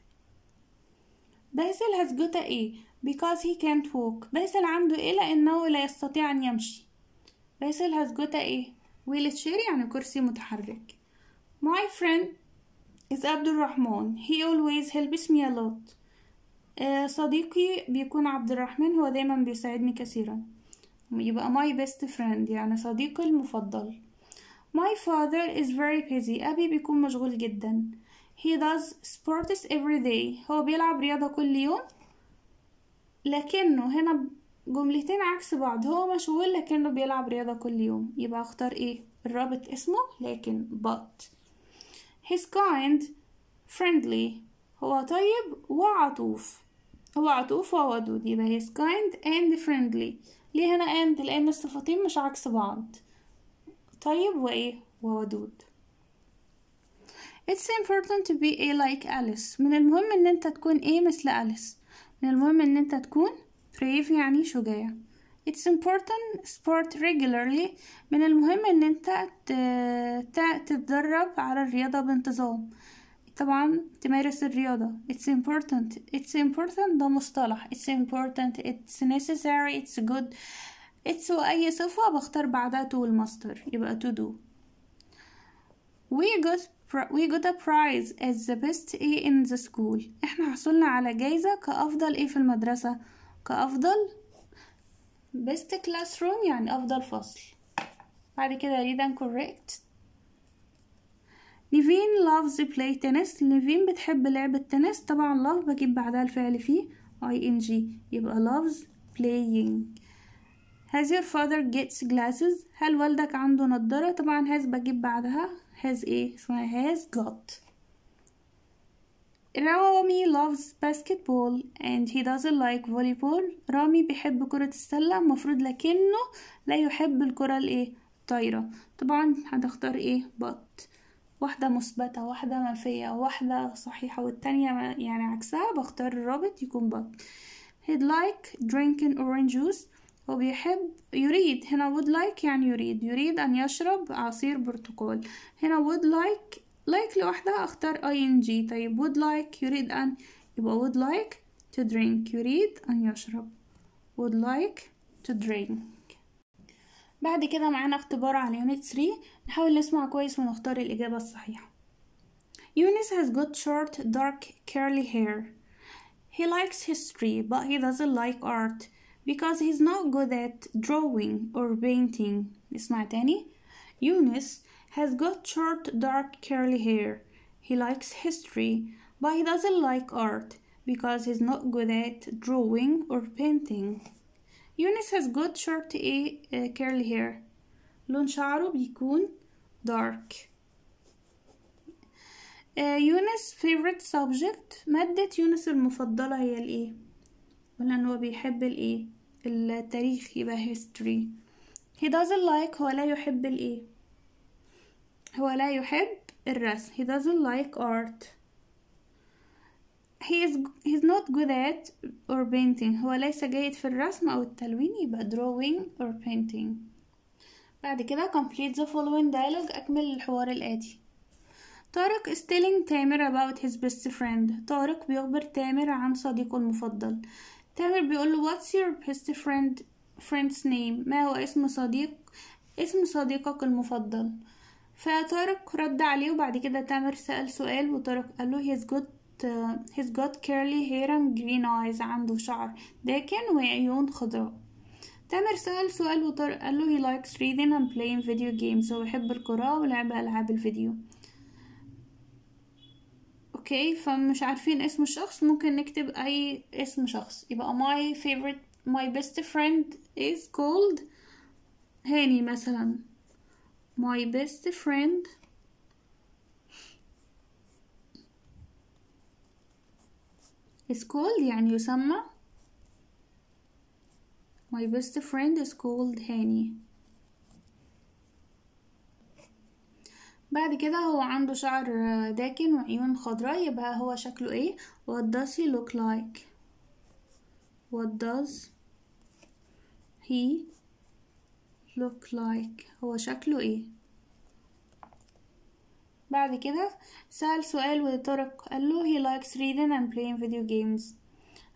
Basil has got A because he can't walk باسل عنده إيه لأنه لا يستطيع أن يمشي باسل has got a إيه wheelchair يعني كرسي متحرك my friend is عبد الرحمن he always helps me a lot uh, صديقي بيكون عبد الرحمن هو دايما بيساعدني كثيرا يبقى my best friend يعني صديقي المفضل my father is very busy أبي بيكون مشغول جدا he does sports every day هو بيلعب رياضة كل يوم لكنه هنا جملتين عكس بعض هو مشغول لكنه بيلعب رياضة كل يوم يبقى اختار ايه الرابط اسمه لكن but he's kind friendly هو طيب وعطوف هو عطوف وودود يبقى he's kind and friendly ليه هنا and لان الصفتين مش عكس بعض طيب وايه وودود It's important to be a like Alice من المهم ان انت تكون ايه مثل Alice من المهم ان انت تكون brave يعني شجاع It's important sport regularly من المهم ان انت تتدرب على الرياضة بانتظام طبعا تمارس الرياضة It's important It's important ده مصطلح It's important It's necessary It's good It's وأي صفة بختار بعدها to master يبقى to do We got we got a prize as the best A in the school احنا حصلنا على جايزة كأفضل A في المدرسة كأفضل best classroom يعني أفضل فصل بعد كده read and correct نيفين loves play tennis نيفين بتحب لعب التنس طبعا love بجيب بعدها الفعل فيه ing يبقى loves playing has your father gets glasses هل والدك عنده نضارة طبعا has بجيب بعدها has ايه اسمها has got رامي loves basketball and he doesn't like volleyball رامي بيحب كرة السلة مفروض لكنه لا يحب الكرة الايه الطايرة طبعا هنختار ايه but واحدة مثبتة واحدة منفية واحدة صحيحة والتانية يعني عكسها بختار الرابط يكون but he'd like drinking orange juice وبيحب يريد هنا would like يعني يريد يريد أن يشرب عصير برتقال هنا would like like لوحدها أختار ing طيب would like يريد أن يبقى would like to drink يريد أن يشرب would like to drink بعد كده معانا اختبار على unit 3 نحاول نسمع كويس ونختار الإجابة الصحيحة Eunice has got short dark curly hair He likes history but he doesn't like art because he's not good at drawing or painting. It's not any. Eunice has got short, dark, curly hair. He likes history, but he doesn't like art because he's not good at drawing or painting. Eunice has got short uh, curly hair لون شعره بيكون dark uh, favorite subject مادة يونس المفضلة هي الايه قلنا هو بيحب الايه في التاريخ يبقى history he doesn't like هو لا يحب الايه هو لا يحب الرسم he doesn't like art he is he's not good at or painting هو ليس جيد في الرسم او التلوين يبقى drawing or painting بعد كده complete the following dialogue اكمل الحوار الاتي طارق is telling تامر about his best friend طارق بيخبر تامر عن صديقه المفضل تامر بيقول له what's your best friend friend's name ما هو اسم صديق اسم صديقك المفضل فطارق رد عليه وبعد كده تامر سأل سؤال وطارق قال له he's got he's got curly hair and green eyes عنده شعر داكن وعيون خضراء تامر سأل سؤال وطارق قال له he likes reading and playing video games هو يحب القراءة ولعب ألعاب الفيديو اوكي فمش عارفين اسم الشخص ممكن نكتب اي اسم شخص يبقى my favorite my best friend is called هاني مثلا my best friend is called يعني يسمى my best friend is called هاني بعد كده هو عنده شعر داكن وعيون خضراء يبقى هو شكله ايه what does he look like what does he look like هو شكله ايه بعد كده سأل سؤال وطرق قال له he likes reading and playing video games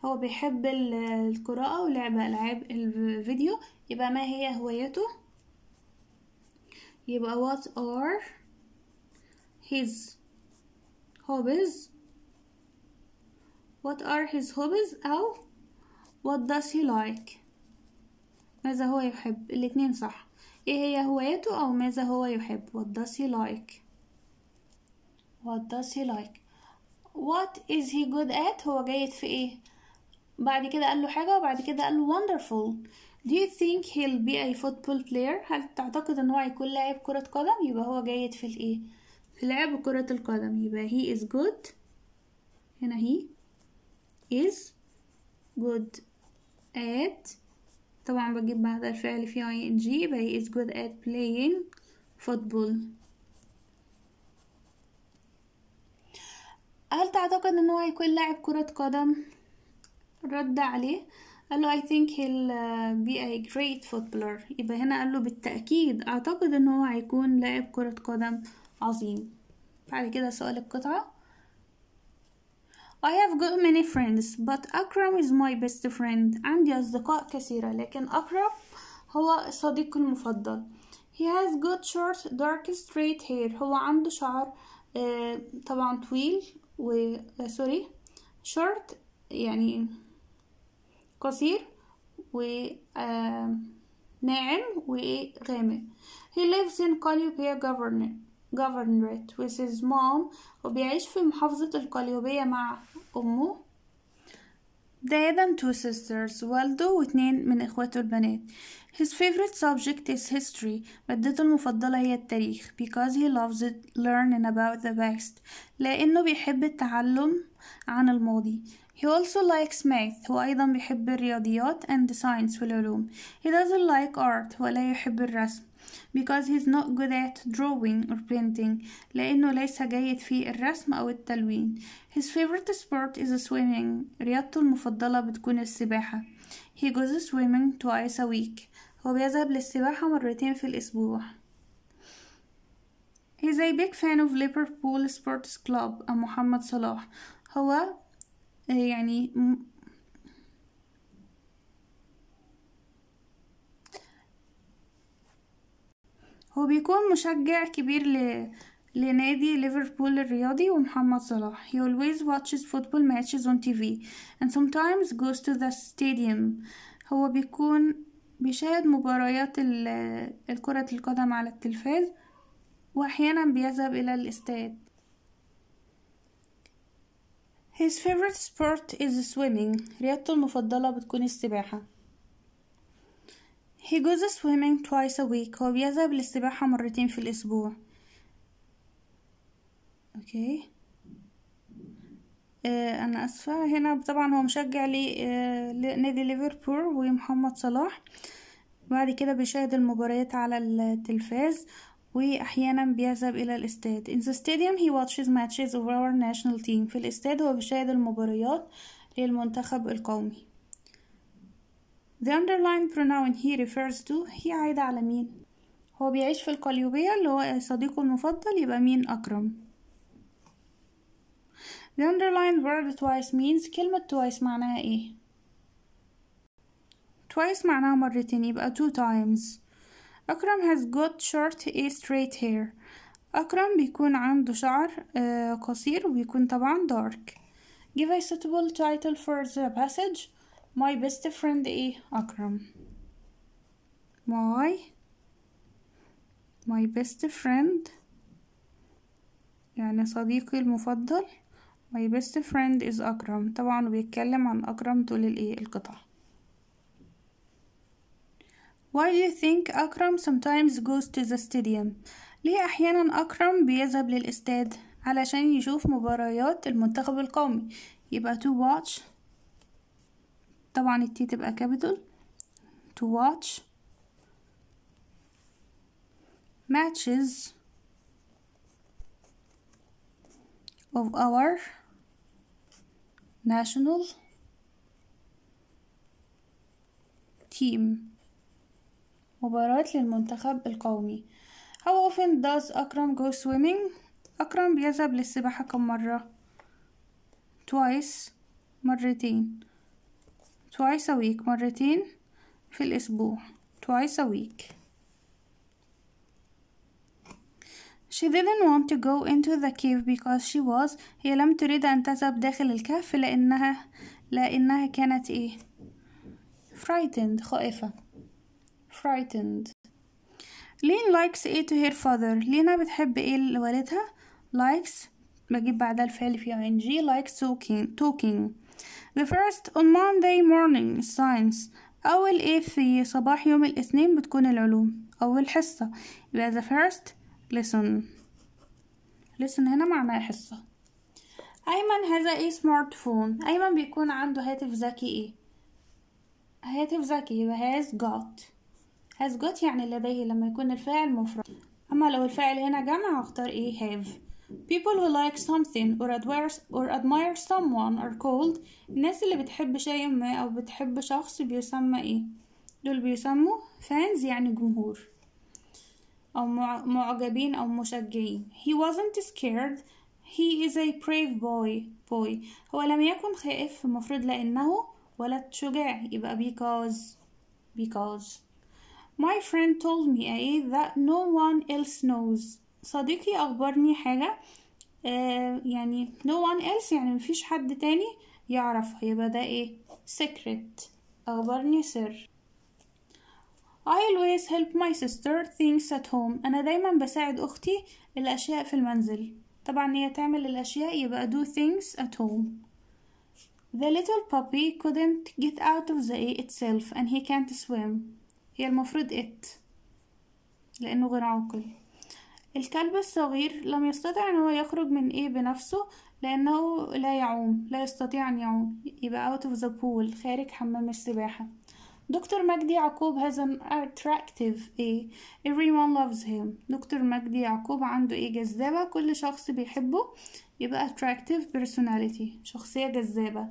هو بيحب القراءة ولعب ألعاب الفيديو يبقى ما هي هوايته يبقى what are his hobbies what are his hobbies أو what does he like ماذا هو يحب الاتنين صح ايه هي هوايته أو ماذا هو يحب what does he like what does he like what is he good at هو جيد في ايه بعد كده قال له حاجة وبعد كده قال له wonderful do you think he'll be a football player هل تعتقد ان هو هيكون لاعب كرة قدم يبقى هو جيد في الايه في لعب كرة القدم يبقى he is good هنا he is good at طبعا بجيب بعد الفعل فيه ing يبقى he is good at playing football هل تعتقد ان هو هيكون لاعب كرة قدم؟ رد عليه قال له I think he'll uh, be a great footballer يبقى هنا قال له بالتأكيد أعتقد إن هو هيكون لاعب كرة قدم عظيم بعد كده سؤال القطعة I have got many friends but Akram is my best friend عندي أصدقاء كثيرة لكن أكرم هو صديقي المفضل He has got short dark straight hair هو عنده شعر آه طبعا طويل و سوري short يعني قصير و آه ناعم وغامق He lives in Calliope Governor جوفرنريت with his mom وبيعيش في محافظة القليوبية مع أمه dad and تو سيسترز والده واتنين من إخواته البنات his favorite subject is history مادته المفضلة هي التاريخ because he loves it learning about the past لأنه بيحب التعلم عن الماضي He also likes math. هو أيضا بيحب الرياضيات and the science والعلوم. He doesn't like art. هو يحب الرسم. because he's not good at drawing or painting لأنه ليس جيد في الرسم أو التلوين his favorite sport is swimming رياضته المفضلة بتكون السباحة he goes swimming twice a week هو بيذهب للسباحة مرتين في الأسبوع He's a big fan of Liverpool Sports Club محمد صلاح هو يعني وبيكون مشجع كبير ل... لنادي ليفربول الرياضي ومحمد صلاح he always watches football matches on TV and sometimes goes to the stadium هو بيكون بيشاهد مباريات الكرة القدم على التلفاز وأحيانا بيذهب إلى الاستاد His favorite sport is swimming رياضته المفضلة بتكون السباحة He goes swimming twice a week هو بيذهب للسباحة مرتين في الأسبوع اوكي آه انا اسفة هنا طبعا هو مشجع لنادي آه، نادي ليفربول ومحمد صلاح بعد كده بيشاهد المباريات على التلفاز واحيانا بيذهب الى الاستاد in the stadium he watches matches of our national team في الاستاد هو بيشاهد المباريات للمنتخب القومي The underlined pronoun he refers to هي عايدة على مين؟ هو بيعيش في القليوبية اللي هو صديقه المفضل يبقى مين أكرم The underlined word twice means كلمة twice معناها ايه؟ twice معناها مرتين يبقى two times أكرم has got short a straight hair أكرم بيكون عنده شعر قصير وبيكون طبعا dark Give a suitable title for the passage my best friend ايه أكرم my my best friend يعني صديقي المفضل my best friend is أكرم طبعا بيتكلم عن أكرم طول الإيه القطع Why do you think أكرم sometimes goes to the stadium ليه أحيانا أكرم بيذهب للاستاد علشان يشوف مباريات المنتخب القومي يبقى to watch طبعا التي تبقى كابيتال to watch matches of our national team مباراة للمنتخب القومي How often does Akram go swimming? أكرم بيذهب للسباحة كم مرة؟ twice مرتين twice a week مرتين في الأسبوع twice a week She didn't want to go into the cave because she was هي لم تريد أن تذهب داخل الكهف لأنها لأنها كانت إيه frightened خائفة frightened لين likes إيه to her father لينا بتحب إيه لوالدها likes بجيب بعدها الفعل في ing likes talking talking The first on Monday morning science أول إيه في صباح يوم الاثنين بتكون العلوم أول حصة يبقى the first listen listen هنا معناه حصة أيمن هذا إيه سمارت فون أيمن بيكون عنده هاتف ذكي إيه هاتف ذكي يبقى has got has got يعني لديه لما يكون الفاعل مفرد أما لو الفاعل هنا جمع هختار إيه have People who like something or admire, or admire someone are called الناس اللي بتحب شيء ما أو بتحب شخص بيسمى إيه؟ دول بيسموا fans يعني جمهور أو معجبين أو مشجعين He wasn't scared He is a brave boy boy هو لم يكن خائف المفروض لأنه ولد شجاع يبقى because because My friend told me a that no one else knows صديقي أخبرني حاجة آه، يعني no one else يعني مفيش حد تاني يعرف يبقى ده ايه secret أخبرني سر I always help my sister things at home أنا دايما بساعد أختي الأشياء في المنزل طبعا هي تعمل الأشياء يبقى do things at home The little puppy couldn't get out of the A itself and he can't swim هي المفروض it لأنه غير عاقل الكلب الصغير لم يستطع ان هو يخرج من ايه بنفسه لانه لا يعوم لا يستطيع ان يعوم يبقى out of the pool خارج حمام السباحة دكتور مجدي يعقوب has an attractive ايه everyone loves him دكتور مجدي يعقوب عنده ايه جذابة كل شخص بيحبه يبقى attractive personality شخصية جذابة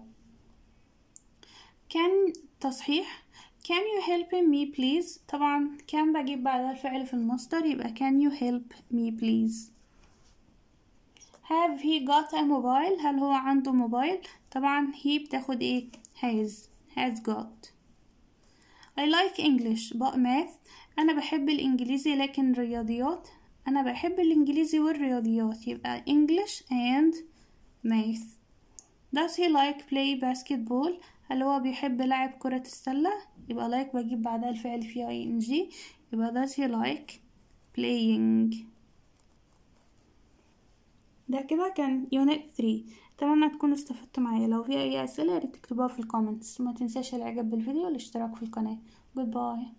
كان تصحيح can you help me please طبعا can بجيب بعد الفعل في المصدر يبقى can you help me please have he got a mobile هل هو عنده موبايل طبعا he بتاخد ايه has has got I like English but math أنا بحب الإنجليزي لكن رياضيات أنا بحب الإنجليزي والرياضيات يبقى English and math Does he like play basketball هل هو بيحب لعب كرة السلة يبقى لايك بجيب بعدها الفعل فيه اي ان جي يبقى does he like playing ده كده كان يونت 3 اتمنى تكونوا استفدتوا معايا لو في اي اسئله يا ريت تكتبوها في الكومنتس وما تنساش الاعجاب بالفيديو والاشتراك في القناه باي باي